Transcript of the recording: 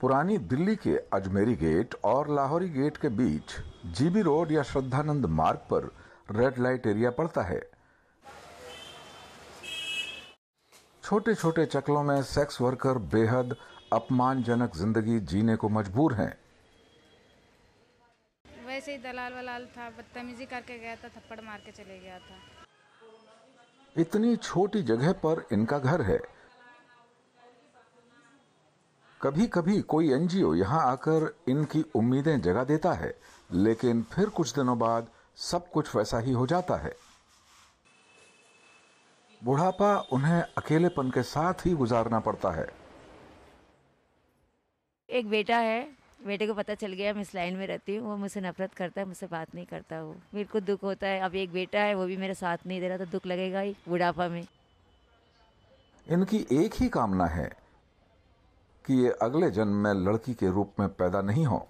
पुरानी दिल्ली के अजमेरी गेट और लाहौरी गेट के बीच जीबी रोड या श्रद्धानंद मार्ग पर रेड लाइट एरिया पड़ता है छोटे छोटे चक्लों में सेक्स वर्कर बेहद अपमानजनक जिंदगी जीने को मजबूर हैं वैसे ही दलाल वलाल था बदतमीजी करके गया था थप्पड़ मार के चले गया था इतनी छोटी जगह पर इनका घर है कभी कभी कोई एनजीओ यहां आकर इनकी उम्मीदें जगा देता है लेकिन फिर कुछ दिनों बाद सब कुछ वैसा ही हो जाता है बुढ़ापा उन्हें अकेलेपन के साथ ही गुजारना पड़ता है एक बेटा है बेटे को पता चल गया मैं इस लाइन में रहती हूँ वो मुझसे नफरत करता है मुझसे बात नहीं करता वो मेरे को दुख होता है अब एक बेटा है वो भी मेरा साथ नहीं दे रहा तो दुख लगेगा ही बुढ़ापा में इनकी एक ही कामना है कि ये अगले जन्म में लड़की के रूप में पैदा नहीं हो